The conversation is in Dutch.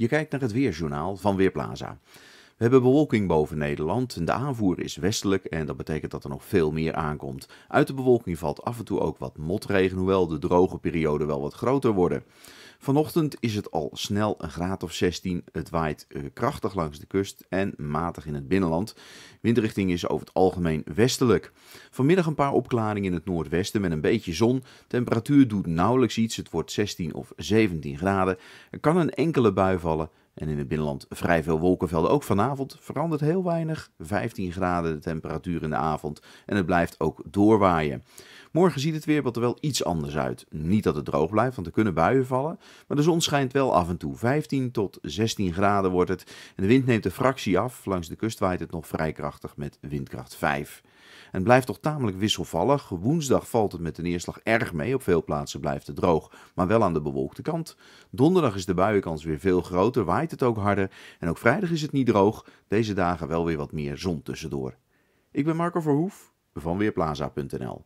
Je kijkt naar het weerjournaal van Weerplaza. We hebben bewolking boven Nederland en de aanvoer is westelijk en dat betekent dat er nog veel meer aankomt. Uit de bewolking valt af en toe ook wat motregen, hoewel de droge perioden wel wat groter worden. Vanochtend is het al snel een graad of 16. Het waait eh, krachtig langs de kust en matig in het binnenland. Windrichting is over het algemeen westelijk. Vanmiddag een paar opklaringen in het noordwesten met een beetje zon. Temperatuur doet nauwelijks iets. Het wordt 16 of 17 graden. Er kan een enkele bui vallen. En in het binnenland vrij veel wolkenvelden. Ook vanavond verandert heel weinig. 15 graden de temperatuur in de avond. En het blijft ook doorwaaien. Morgen ziet het weerbeeld er wel iets anders uit. Niet dat het droog blijft, want er kunnen buien vallen. Maar de zon schijnt wel af en toe. 15 tot 16 graden wordt het. En de wind neemt een fractie af. Langs de kust waait het nog vrij krachtig met windkracht 5. En het blijft toch tamelijk wisselvallig. Woensdag valt het met de neerslag erg mee. Op veel plaatsen blijft het droog, maar wel aan de bewolkte kant. Donderdag is de buienkans weer veel groter, waait het ook harder. En ook vrijdag is het niet droog. Deze dagen wel weer wat meer zon tussendoor. Ik ben Marco Verhoef van Weerplaza.nl